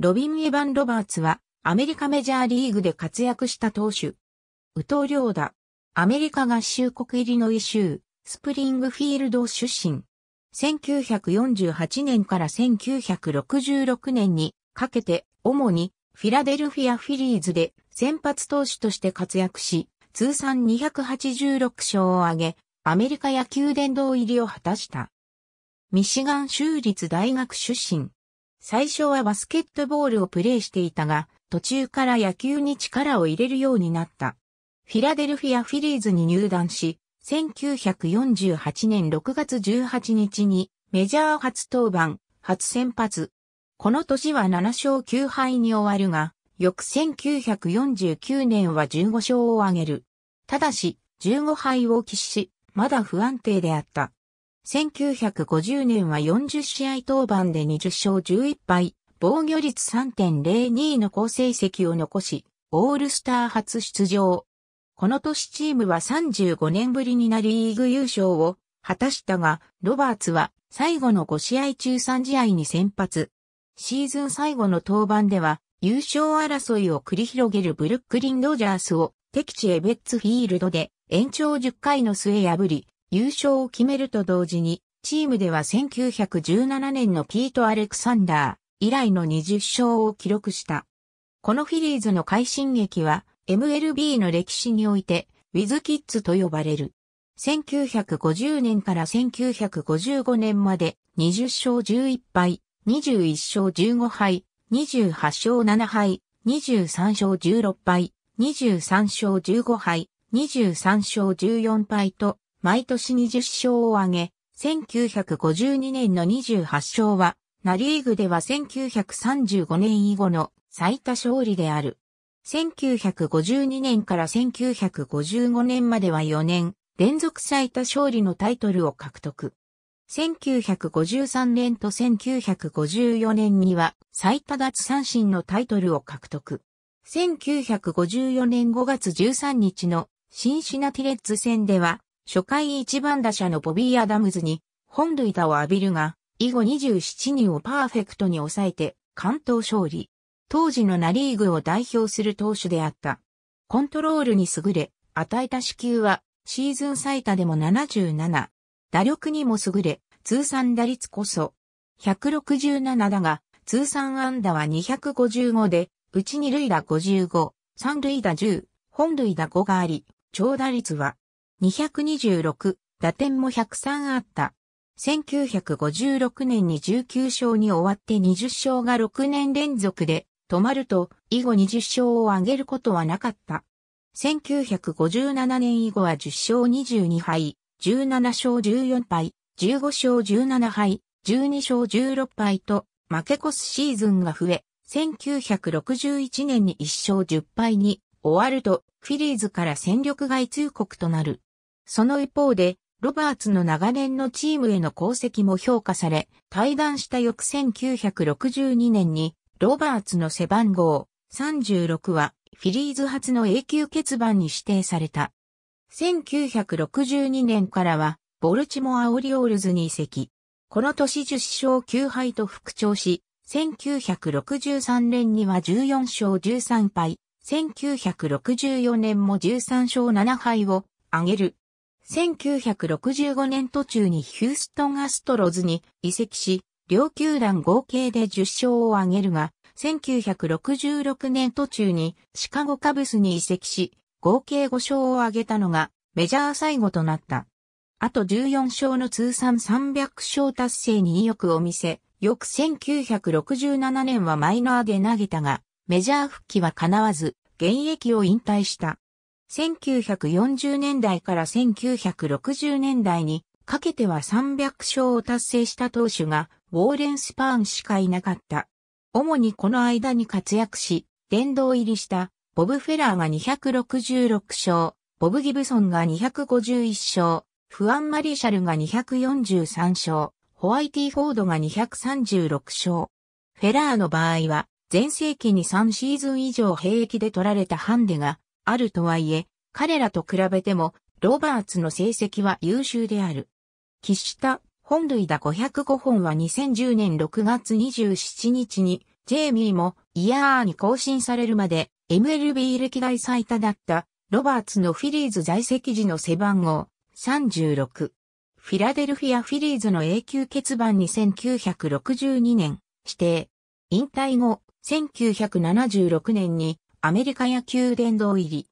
ロビン・エヴァン・ロバーツは、アメリカメジャーリーグで活躍した投手。宇藤ーダ、アメリカ合衆国イリノイ州、スプリングフィールド出身。1948年から1966年にかけて、主にフィラデルフィア・フィリーズで先発投手として活躍し、通算286勝を挙げ、アメリカ野球殿堂入りを果たした。ミシガン州立大学出身。最初はバスケットボールをプレーしていたが、途中から野球に力を入れるようになった。フィラデルフィア・フィリーズに入団し、1948年6月18日にメジャー初登板、初先発。この年は7勝9敗に終わるが、翌1949年は15勝を挙げる。ただし、15敗を喫し、まだ不安定であった。1950年は40試合登板で20勝11敗、防御率3.02の好成績を残し、オールスター初出場。この年チームは35年ぶりになりリーグ優勝を果たしたが、ロバーツは最後の5試合中3試合に先発。シーズン最後の登板では優勝争いを繰り広げるブルックリン・ドジャースを敵地エベッツフィールドで延長10回の末破り、優勝を決めると同時に、チームでは1917年のピート・アレクサンダー以来の20勝を記録した。このフィリーズの快進撃は MLB の歴史においてウィズキッズと呼ばれる。1950年から1955年まで20勝11敗、21勝15敗、28勝7敗、23勝16敗、23勝15敗、23勝14敗と毎年20勝を挙げ、1952年の28勝は、ナリーグでは1935年以後の最多勝利である。1952年から1955年までは4年連続最多勝利のタイトルを獲得。1953年と1954年には最多奪三振のタイトルを獲得。1954年5月13日のシンシナティレッズ戦では初回1番打者のボビー・アダムズに本塁打を浴びるが、以後27人をパーフェクトに抑えて関東勝利。当時のナリーグを代表する投手であった。コントロールに優れ、与えた支給はシーズン最多でも77。打力にも優れ、通算打率こそ167だが、通算安打は255で、うち二塁打55、三塁打10、本塁打5があり、長打率は226、打点も103あった。1956年に19勝に終わって20勝が6年連続で止まると以後20勝を挙げることはなかった。1957年以後は10勝22敗、17勝14敗、15勝17敗、12勝16敗と負け越すシーズンが増え、1961年に1勝10敗に終わるとフィリーズから戦力外通告となる。その一方で、ロバーツの長年のチームへの功績も評価され、退団した翌1962年に、ロバーツの背番号36は、フィリーズ初の永久欠番に指定された。1962年からは、ボルチモア・オリオールズに移籍。この年10勝9敗と復調し、1963年には14勝13敗、1964年も13勝7敗を挙げる1965年途中にヒューストンアストロズに移籍し、両球団合計で10勝を挙げるが、1966年途中にシカゴカブスに移籍し、合計5勝を挙げたのがメジャー最後となった。あと14勝の通算300勝達成に意欲を見せ、翌1967年はマイナーで投げたが、メジャー復帰は叶わず、現役を引退した。1940年代から1960年代にかけては300勝を達成した投手がウォーレン・スパーンしかいなかった。主にこの間に活躍し、殿堂入りしたボブ・フェラーが266勝、ボブ・ギブソンが251勝、フアン・マリシャルが243勝、ホワイティ・フォードが236勝。フェラーの場合は、前世紀に3シーズン以上兵役で取られたハンデがあるとはいえ、彼らと比べても、ロバーツの成績は優秀である。喫した本類だ505本は2010年6月27日に、ジェイミーもイヤーに更新されるまで MLB 歴代最多だったロバーツのフィリーズ在籍時の背番号36。フィラデルフィアフィリーズの永久欠番に1962年指定。引退後、1976年にアメリカ野球殿堂入り。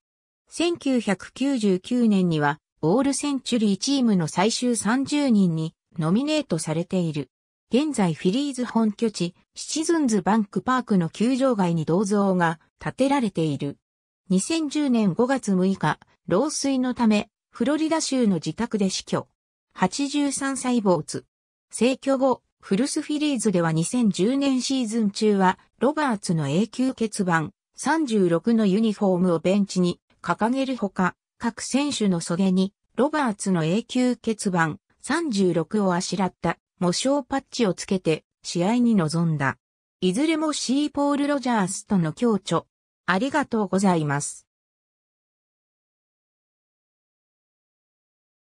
1999年には、オールセンチュリーチームの最終30人にノミネートされている。現在フィリーズ本拠地、シチズンズバンクパークの球場外に銅像が建てられている。2010年5月6日、老衰のため、フロリダ州の自宅で死去。83歳没。逝去後、フルスフィリーズでは2010年シーズン中は、ロバーツの永久欠番、36のユニフォームをベンチに掲げるほか、各選手の袖にロバーツの永久欠番36をあしらった模章パッチをつけて試合に臨んだ。いずれもシーポール・ロジャースとの共著。ありがとうございます。